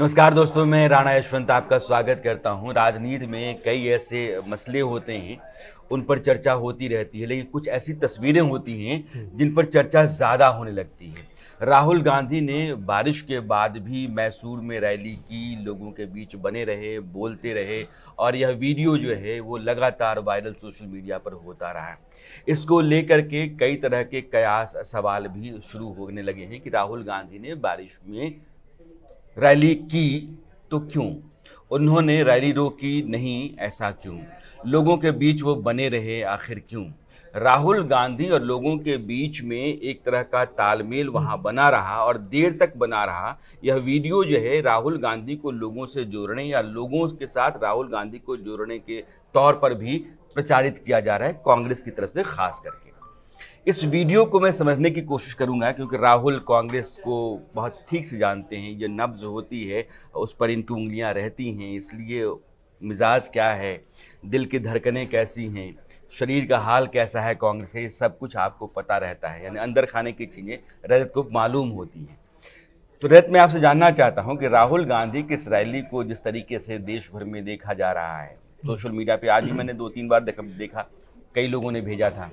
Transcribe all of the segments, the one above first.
नमस्कार दोस्तों मैं राणा यशवंत आपका स्वागत करता हूं राजनीति में कई ऐसे मसले होते हैं उन पर चर्चा होती रहती है लेकिन कुछ ऐसी तस्वीरें होती हैं हम्म। जिन पर चर्चा ज़्यादा होने लगती है राहुल गांधी ने बारिश के बाद भी मैसूर में रैली की लोगों के बीच बने रहे बोलते रहे और यह वीडियो जो है वो लगातार वायरल सोशल मीडिया पर होता रहा इसको लेकर के कई तरह के कयास सवाल भी शुरू होने लगे हैं कि राहुल गांधी ने बारिश में रैली की तो क्यों उन्होंने रैली रोकी नहीं ऐसा क्यों लोगों के बीच वो बने रहे आखिर क्यों राहुल गांधी और लोगों के बीच में एक तरह का तालमेल वहाँ हम्म। बना रहा और देर तक बना रहा यह वीडियो जो है राहुल गांधी को लोगों से जोड़ने या लोगों के साथ राहुल गांधी को जोड़ने के तौर पर भी प्रचारित किया जा रहा है कांग्रेस की तरफ से खास करके इस वीडियो को मैं समझने की कोशिश करूंगा क्योंकि राहुल कांग्रेस को बहुत ठीक से जानते हैं ये नब्ज होती है उस पर इनकी उंगलियां रहती हैं इसलिए मिजाज क्या है दिल की धड़कनें कैसी हैं शरीर का हाल कैसा है कांग्रेस का ये सब कुछ आपको पता रहता है यानी अंदर खाने की चीज़ें रजत को मालूम होती हैं तो रजत मैं आपसे जानना चाहता हूँ कि राहुल गांधी की इस रैली को जिस तरीके से देश भर में देखा जा रहा है सोशल मीडिया पे आज ही मैंने दो तीन बार देखा कई लोगों ने भेजा था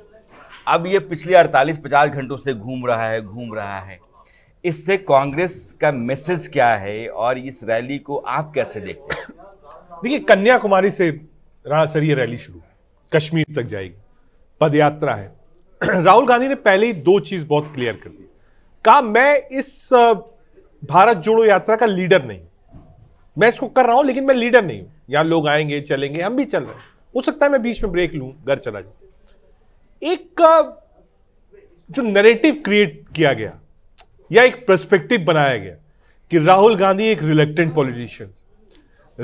अब ये पिछले 48-50 घंटों से घूम रहा है घूम रहा है इससे कांग्रेस का मैसेज क्या है और इस रैली को आप कैसे देखते हैं देखिए कन्याकुमारी से राणासरीय रैली शुरू कश्मीर तक जाएगी पदयात्रा है राहुल गांधी ने पहले ही दो चीज बहुत क्लियर कर दी कहा मैं इस भारत जोड़ो यात्रा का लीडर नहीं मैं इसको कर रहा हूं लेकिन मैं लीडर नहीं हूं यहां लोग आएंगे चलेंगे हम भी चल रहे हैं हो सकता है मैं बीच में ब्रेक लूं घर चला जाऊं एक जो नैरेटिव क्रिएट किया गया या एक पर्सपेक्टिव बनाया गया कि राहुल गांधी एक reluctant politician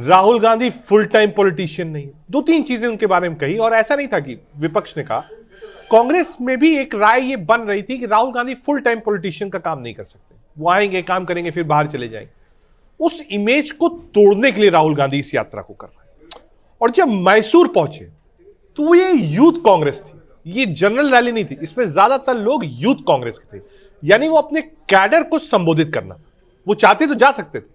Rahul Gandhi full time politician नहीं दो तीन चीजें उनके बारे में कही और ऐसा नहीं था कि विपक्ष ने कहा कांग्रेस में भी एक राय ये बन रही थी कि Rahul Gandhi full time politician का काम नहीं कर सकते वो आएंगे काम करेंगे फिर बाहर चले जाएंगे उस इमेज को तोड़ने के लिए राहुल गांधी इस यात्रा को कर रहे हैं और जब मैसूर पहुंचे तो ये यूथ कांग्रेस थी ये जनरल रैली नहीं थी इसमें ज्यादातर लोग यूथ कांग्रेस के थे यानी वो अपने कैडर को संबोधित करना वो चाहते तो जा सकते थे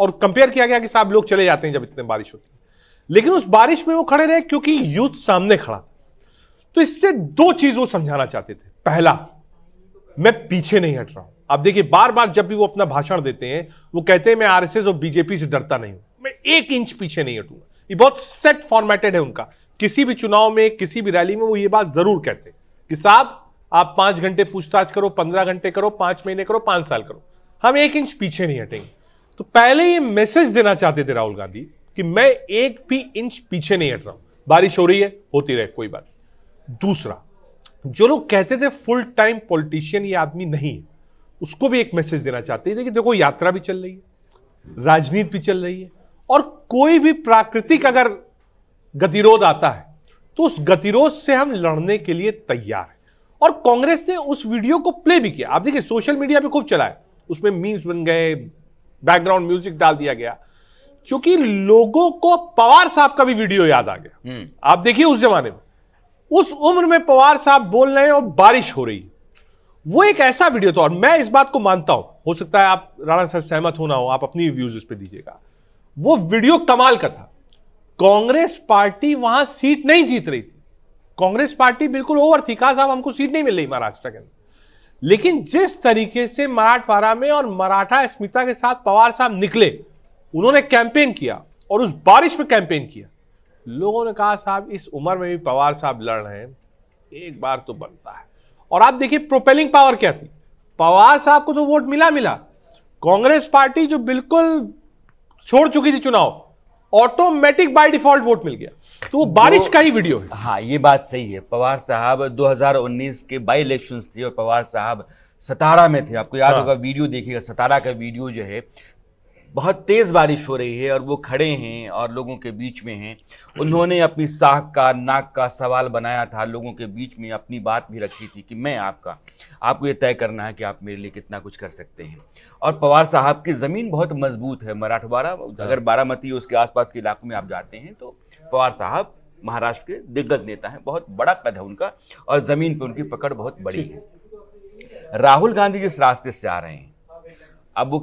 और कंपेयर किया गया कि साहब लोग चले जाते हैं जब इतने बारिश होती है लेकिन उस बारिश में वो खड़े रहे क्योंकि यूथ सामने खड़ा तो इससे दो चीज वो समझाना चाहते थे पहला मैं पीछे नहीं हट रहा हूं आप देखिए बार बार जब भी वो अपना भाषण देते हैं वो कहते हैं मैं आरएसएस और बीजेपी से डरता नहीं हूं मैं एक इंच पीछे नहीं हटूंगा ये बहुत सेट फॉर्मेटेड है उनका किसी भी चुनाव में किसी भी रैली में वो ये बात जरूर कहते कि साहब आप पांच घंटे पूछताछ करो पंद्रह घंटे करो पांच महीने करो पांच साल करो हम एक इंच पीछे नहीं हटेंगे तो पहले ये मैसेज देना चाहते थे राहुल गांधी कि मैं एक भी इंच पीछे नहीं हट रहा हूं बारिश हो रही है होती रहे कोई बात दूसरा जो लोग कहते थे फुल टाइम पॉलिटिशियन ये आदमी नहीं है उसको भी एक मैसेज देना चाहते थे कि देखो यात्रा भी चल रही है राजनीति भी चल रही है और कोई भी प्राकृतिक अगर गतिरोध आता है तो उस गतिरोध से हम लड़ने के लिए तैयार है और कांग्रेस ने उस वीडियो को प्ले भी किया आप देखिए सोशल मीडिया पे खूब चला है उसमें मीम्स बन गए बैकग्राउंड म्यूजिक डाल दिया गया क्योंकि लोगों को पवार साहब का भी वीडियो याद आ गया हम्म। आप देखिए उस जमाने में उस उम्र में पवार साहब बोल रहे हैं और बारिश हो रही है वो एक ऐसा वीडियो था और मैं इस बात को मानता हूं हो सकता है आप राणा सर सहमत होना हो आप अपनी व्यूज उस पर दीजिएगा वो वीडियो कमाल का था कांग्रेस पार्टी वहां सीट नहीं जीत रही थी कांग्रेस पार्टी बिल्कुल ओवर थी कहा साहब हमको सीट नहीं मिल रही महाराष्ट्र के अंदर लेकिन जिस तरीके से मराठवाड़ा में और मराठा स्मिता के साथ पवार साहब निकले उन्होंने कैंपेन किया और उस बारिश में कैंपेन किया लोगों ने कहा साहब इस उम्र में भी पवार साहब लड़ रहे हैं एक बार तो बनता है और आप देखिए प्रोपेलिंग पावर क्या थी पवार साहब को तो वोट मिला मिला कांग्रेस पार्टी जो बिल्कुल छोड़ चुकी थी चुनाव ऑटोमेटिक बाय डिफॉल्ट वोट मिल गया तो वो बारिश का ही वीडियो है हाँ ये बात सही है पवार साहब 2019 के बाई इलेक्शन थे और पवार साहब सतारा में थे आपको याद हाँ। होगा वीडियो देखिएगा सतारा का वीडियो जो है बहुत तेज़ बारिश हो रही है और वो खड़े हैं और लोगों के बीच में हैं उन्होंने अपनी साख का नाक का सवाल बनाया था लोगों के बीच में अपनी बात भी रखी थी कि मैं आपका आपको ये तय करना है कि आप मेरे लिए कितना कुछ कर सकते हैं और पवार साहब की ज़मीन बहुत मजबूत है मराठवाड़ा अगर बारामती उसके आसपास के इलाकों में आप जाते हैं तो पवार साहब महाराष्ट्र के दिग्गज नेता हैं बहुत बड़ा पद है उनका और ज़मीन पर उनकी पकड़ बहुत बड़ी है राहुल गांधी जिस रास्ते से आ रहे हैं अब वो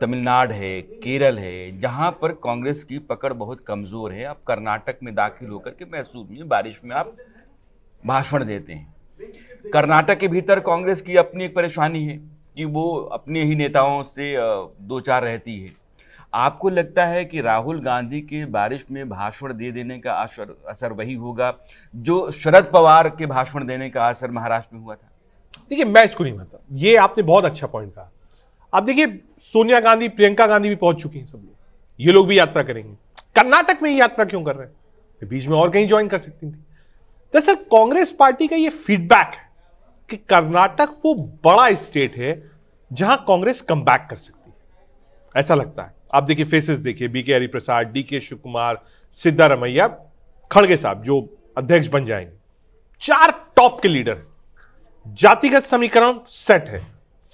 तमिलनाडु है केरल है जहाँ पर कांग्रेस की पकड़ बहुत कमज़ोर है आप कर्नाटक में दाखिल होकर के मैसूर में बारिश में आप भाषण देते हैं कर्नाटक के भीतर कांग्रेस की अपनी एक परेशानी है कि वो अपने ही नेताओं से दो चार रहती है आपको लगता है कि राहुल गांधी के बारिश में भाषण दे देने का असर असर वही होगा जो शरद पवार के भाषण देने का असर महाराष्ट्र में हुआ था देखिए मैं इसको नहीं मानता ये आपने बहुत अच्छा पॉइंट कहा अब देखिए सोनिया गांधी प्रियंका गांधी भी पहुंच चुकी हैं सब लोग ये लोग भी यात्रा करेंगे कर्नाटक में ही यात्रा क्यों कर रहे हैं बीच में और कहीं ज्वाइन कर सकती थी दरअसल कांग्रेस पार्टी का ये फीडबैक है कि कर्नाटक वो बड़ा स्टेट है जहां कांग्रेस कम कर सकती है ऐसा लगता है आप देखिए फेसेस देखिए बीके हरिप्रसाद डी के शिव कुमार सिद्धारमैया खड़गे साहब जो अध्यक्ष बन जाएंगे चार टॉप के लीडर जातिगत समीकरण सेट है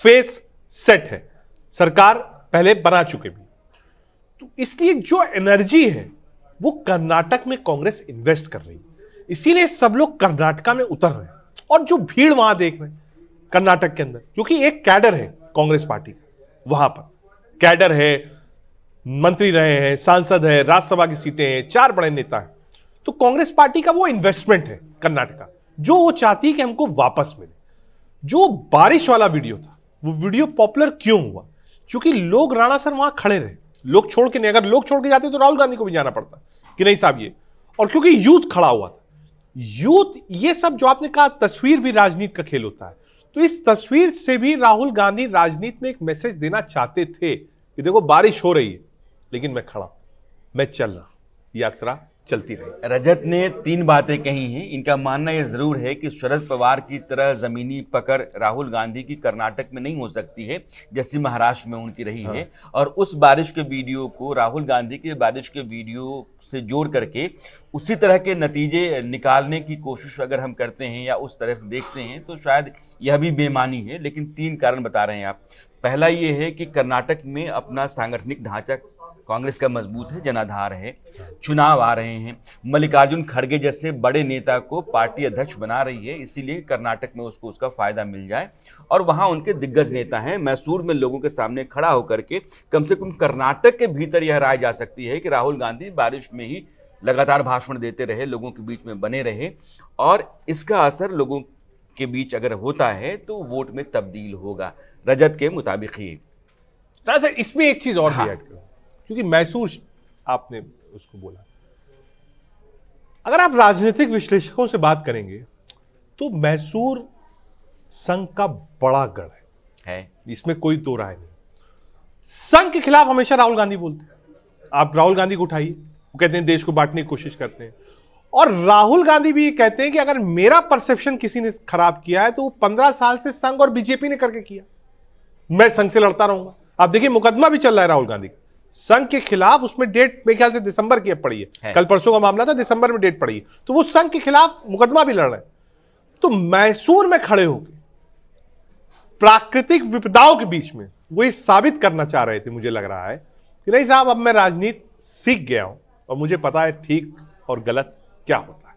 फेस सेट है सरकार पहले बना चुके भी तो इसलिए जो एनर्जी है वो कर्नाटक में कांग्रेस इन्वेस्ट कर रही है इसीलिए सब लोग कर्नाटका में उतर रहे हैं और जो भीड़ वहां देख रहे हैं कर्नाटक के अंदर क्योंकि एक कैडर है कांग्रेस पार्टी का वहां पर कैडर है मंत्री रहे हैं सांसद है राज्यसभा की सीटें हैं चार बड़े नेता हैं तो कांग्रेस पार्टी का वो इन्वेस्टमेंट है कर्नाटका जो वो चाहती है कि हमको वापस मिले जो बारिश वाला वीडियो था वो वीडियो पॉपुलर क्यों हुआ क्योंकि लोग राणा सर वहां खड़े रहे लोग छोड़ के नहीं अगर लोग छोड़ के जाते तो राहुल गांधी को भी जाना पड़ता कि नहीं साहब ये और क्योंकि यूथ खड़ा हुआ था यूथ ये सब जो आपने कहा तस्वीर भी राजनीति का खेल होता है तो इस तस्वीर से भी राहुल गांधी राजनीति में एक मैसेज देना चाहते थे कि देखो बारिश हो रही है लेकिन मैं खड़ा मैं चल रहा यात्रा चलती रही रजत ने तीन बातें कही हैं इनका मानना यह जरूर है कि शरद पवार की तरह जमीनी पकड़ राहुल गांधी की कर्नाटक में नहीं हो सकती है जैसी महाराष्ट्र में उनकी रही हाँ। है और उस बारिश के वीडियो को राहुल गांधी के बारिश के वीडियो से जोड़ करके उसी तरह के नतीजे निकालने की कोशिश अगर हम करते हैं या उस तरफ देखते हैं तो शायद यह भी बेमानी है लेकिन तीन कारण बता रहे हैं आप पहला ये है कि कर्नाटक में अपना सांगठनिक ढांचा कांग्रेस का मजबूत है जनाधार है चुनाव आ रहे हैं मल्लिकार्जुन खड़गे जैसे बड़े नेता को पार्टी अध्यक्ष बना रही है इसीलिए कर्नाटक में उसको उसका फायदा मिल जाए और वहाँ उनके दिग्गज नेता हैं मैसूर में लोगों के सामने खड़ा होकर के कम से कम कर्नाटक के भीतर यह राय जा सकती है कि राहुल गांधी बारिश में ही लगातार भाषण देते रहे लोगों के बीच में बने रहे और इसका असर लोगों के बीच अगर होता है तो वोट में तब्दील होगा रजत के मुताबिक ही अच्छा, इसमें एक चीज और हाँ। भी क्योंकि मैसूर आपने उसको बोला अगर आप राजनीतिक विश्लेषकों से बात करेंगे तो मैसूर संघ का बड़ा गढ़ है, है। इसमें कोई दो तो राय नहीं संघ के खिलाफ हमेशा राहुल गांधी बोलते हैं आप राहुल गांधी को उठाइए वो कहते हैं देश को बांटने की कोशिश करते हैं और राहुल गांधी भी ये कहते हैं कि अगर मेरा परसेप्शन किसी ने खराब किया है तो वो पंद्रह साल से संघ और बीजेपी ने करके किया मैं संघ से लड़ता रहूंगा आप देखिए मुकदमा भी चल रहा है राहुल गांधी का संघ के खिलाफ उसमें डेट मेरे ख्याल से दिसंबर की अब पड़ी है कल परसों का मामला था दिसंबर में डेट पड़ी है तो वो संघ के खिलाफ मुकदमा भी लड़ रहे हैं तो मैसूर में खड़े होकर प्राकृतिक विपदाओं के बीच में वो ये साबित करना चाह रहे थे मुझे लग रहा है कि नहीं साहब अब मैं राजनीति सीख गया हूं और मुझे पता है ठीक और गलत क्या होता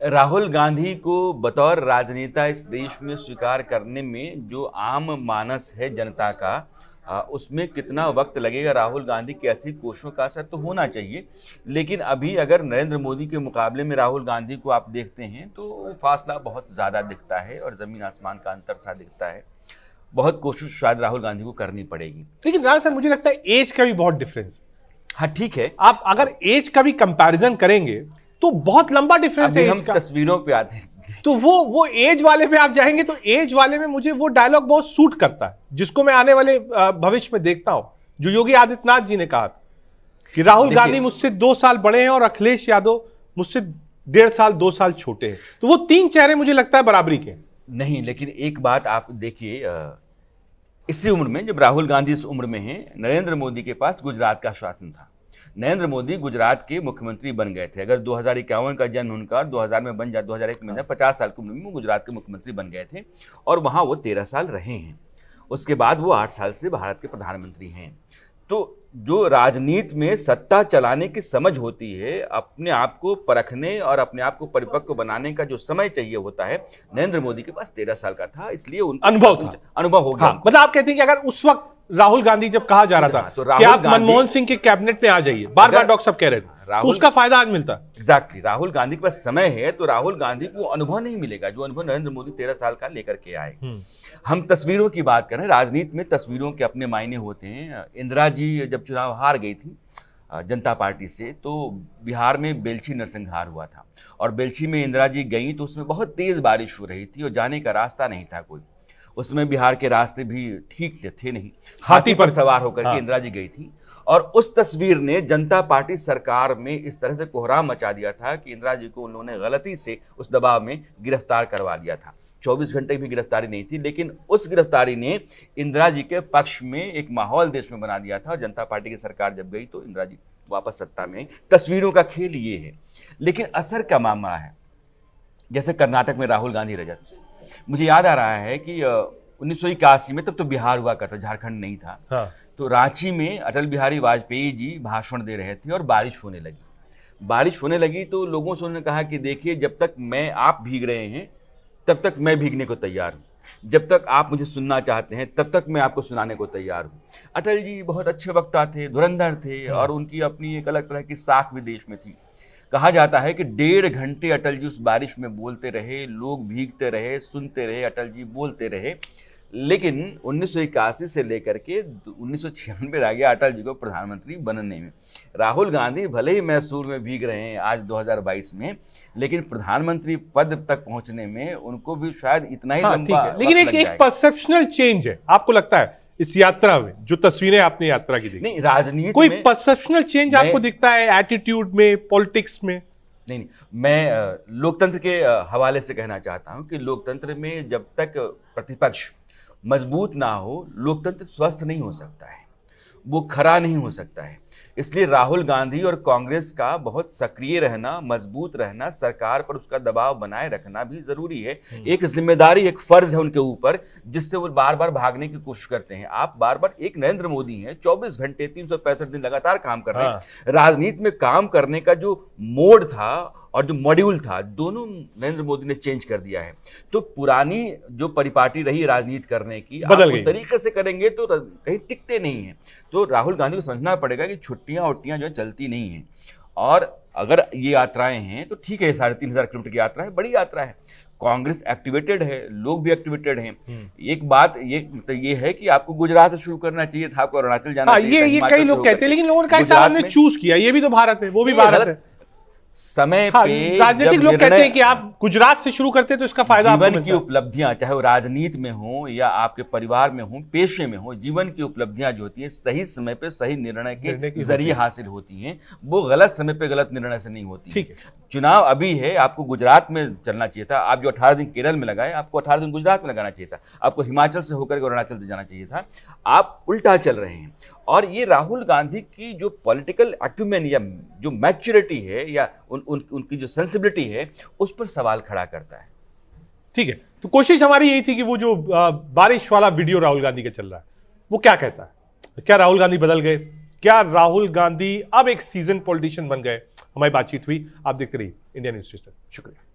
है राहुल गांधी को बतौर राजनेता इस देश में स्वीकार करने में जो आम मानस है जनता का आ, उसमें कितना वक्त लगेगा राहुल गांधी कैसी कोशिशों का असर तो होना चाहिए लेकिन अभी अगर नरेंद्र मोदी के मुकाबले में राहुल गांधी को आप देखते हैं तो फासला बहुत ज़्यादा दिखता है और ज़मीन आसमान का अंतर सा दिखता है बहुत कोशिश शायद राहुल गांधी को करनी पड़ेगी लेकिन राहुल सर मुझे लगता है एज का भी बहुत डिफरेंस हाँ ठीक है आप अगर एज का भी कंपैरिजन करेंगे तो बहुत लंबा डिफरेंस है हम तस्वीरों पे आते हैं तो वो वो एज वाले में आप जाएंगे तो एज वाले में मुझे वो डायलॉग बहुत सूट करता है जिसको मैं आने वाले भविष्य में देखता हूं जो योगी आदित्यनाथ जी ने कहा कि राहुल गांधी मुझसे दो साल बड़े हैं और अखिलेश यादव मुझसे डेढ़ साल दो साल छोटे हैं तो वो तीन चेहरे मुझे लगता है बराबरी के नहीं लेकिन एक बात आप देखिए इसी उम्र में जब राहुल गांधी इस उम्र में हैं नरेंद्र मोदी के पास गुजरात का शासन था नरेंद्र मोदी गुजरात के मुख्यमंत्री बन गए थे अगर दो हजार इक्यावन का जन्म उनका दो हजार में बन जा दो हजार एक में पचास साल की उम्र में गुजरात के मुख्यमंत्री बन गए थे और वहाँ वो तेरह साल रहे हैं उसके बाद वो आठ साल से भारत के प्रधानमंत्री हैं तो जो राजनीति में सत्ता चलाने की समझ होती है अपने आप को परखने और अपने आप को परिपक्व बनाने का जो समय चाहिए होता है नरेंद्र मोदी के पास तेरह साल का था इसलिए अनुभव अनुभव हो गया हाँ, मतलब आप कहते हैं कि अगर उस वक्त राहुल गांधी जब कहा जा रहा था तो कि आप मनमोहन सिंह के कैबिनेट में आ जाइए बार बार डॉक्टर साहब कह रहे थे तो उसका फायदा आज मिलता है एग्जैक्टली राहुल गांधी के पास समय है तो राहुल गांधी को अनुभव नहीं मिलेगा जो अनुभव नरेंद्र मोदी तेरह साल का लेकर के आए हम्म। हम तस्वीरों की बात करें राजनीति में तस्वीरों के अपने मायने होते हैं इंदिरा जी जब चुनाव हार गई थी जनता पार्टी से तो बिहार में बेलछी नरसंहार हुआ था और बेलछी में इंदिरा जी गई तो उसमें बहुत तेज़ बारिश हो रही थी और जाने का रास्ता नहीं था कोई उसमें बिहार के रास्ते भी ठीक थे, नहीं हाँ, हाथी पर सवार होकर हाँ। के इंदिरा जी गई थी और उस तस्वीर ने जनता पार्टी सरकार में इस तरह से कोहराम मचा दिया था कि इंदिरा जी को उन्होंने गलती से उस दबाव में गिरफ्तार करवा लिया था 24 घंटे भी गिरफ्तारी नहीं थी लेकिन उस गिरफ्तारी ने इंदिरा जी के पक्ष में एक माहौल देश में बना दिया था और जनता पार्टी की सरकार जब गई तो इंदिरा जी वापस सत्ता में तस्वीरों का खेल ये है लेकिन असर का मामला है जैसे कर्नाटक में राहुल गांधी रजत मुझे याद आ रहा है कि उन्नीस में तब तो बिहार हुआ करता झारखंड नहीं था हाँ। तो रांची में अटल बिहारी वाजपेयी जी भाषण दे रहे थे और बारिश होने लगी बारिश होने लगी तो लोगों से उन्होंने कहा कि देखिए जब तक मैं आप भीग रहे हैं तब तक मैं भीगने को तैयार हूँ जब तक आप मुझे सुनना चाहते हैं तब तक मैं आपको सुनाने को तैयार हूँ अटल जी बहुत अच्छे वक्ता थे धुरंधर थे हाँ। और उनकी अपनी एक अलग तरह की साख भी देश में थी कहा जाता है कि डेढ़ घंटे अटल जी उस बारिश में बोलते रहे लोग भीगते रहे सुनते रहे अटल जी बोलते रहे लेकिन उन्नीस से लेकर के उन्नीस छियानवे रह गया अटल जी को प्रधानमंत्री बनने में राहुल गांधी भले ही मैसूर में भीग रहे हैं आज 2022 में लेकिन प्रधानमंत्री पद तक पहुंचने में उनको भी शायद इतना ही हाँ, लंबा लेकिन एक, एक परसेप्शनल चेंज है आपको लगता है इस यात्रा में जो तस्वीरें आपने यात्रा की देखी नहीं राजनीति कोई परसेप्शनल चेंज आपको दिखता है एटीट्यूड में पॉलिटिक्स में नहीं नहीं मैं लोकतंत्र के हवाले से कहना चाहता हूं कि लोकतंत्र में जब तक प्रतिपक्ष मजबूत ना हो लोकतंत्र स्वस्थ नहीं हो सकता है वो खरा नहीं हो सकता है इसलिए राहुल गांधी और कांग्रेस का बहुत सक्रिय रहना मजबूत रहना सरकार पर उसका दबाव बनाए रखना भी जरूरी है हम्म। एक जिम्मेदारी एक फर्ज है उनके ऊपर जिससे वो बार बार भागने की कोशिश करते हैं आप बार बार एक नरेंद्र मोदी हैं 24 घंटे तीन दिन लगातार काम कर रहे हैं हाँ। राजनीति में काम करने का जो मोड था और जो मॉड्यूल था दोनों नरेंद्र मोदी ने चेंज कर दिया है तो पुरानी जो परिपाटी रही राजनीति करने की बदल उस तरीके से करेंगे तो कहीं टिकते नहीं है तो राहुल गांधी को समझना पड़ेगा कि छुट्टियां उट्टियाँ जो है चलती नहीं हैं और अगर ये यात्राएं हैं तो ठीक है साढ़े तीन हज़ार किलोमीटर की यात्रा है बड़ी यात्रा है कांग्रेस एक्टिवेटेड है लोग भी एक्टिवेटेड हैं हम्म। एक बात ये तो ये है कि आपको गुजरात से शुरू करना चाहिए था आपको अरुणाचल जाना हाँ, ये ये कई लोग कहते हैं लेकिन लोगों ने कहा चूज किया ये भी तो भारत है वो भी भारत है समय हाँ, पे राजनीतिक लोग कहते हैं कि आप गुजरात से शुरू करते तो इसका फायदा जीवन की उपलब्धियां चाहे वो राजनीति में हो या आपके परिवार में हो पेशे में हो जीवन की उपलब्धियां जो होती है सही समय पे सही निर्णय के जरिए हासिल होती हैं वो गलत समय पे गलत निर्णय से नहीं होती ठीक है चुनाव अभी है आपको गुजरात में चलना चाहिए था आप जो अठारह दिन केरल में लगाए आपको अठारह दिन गुजरात में लगाना चाहिए था आपको हिमाचल से होकर के अरुणाचल जाना चाहिए था आप उल्टा चल रहे हैं और ये राहुल गांधी की जो पॉलिटिकल एक्यूमेन या जो मैच्योरिटी है या उन, उन उनकी जो सेंसिबिलिटी है उस पर सवाल खड़ा करता है ठीक है तो कोशिश हमारी यही थी कि वो जो बारिश वाला वीडियो राहुल गांधी का चल रहा है वो क्या कहता है क्या राहुल गांधी बदल गए क्या राहुल गांधी अब एक सीजन पॉलिटिशियन बन गए हमारी बातचीत हुई आप देखते रहिए इंडियन न्यूज सिस्टम शुक्रिया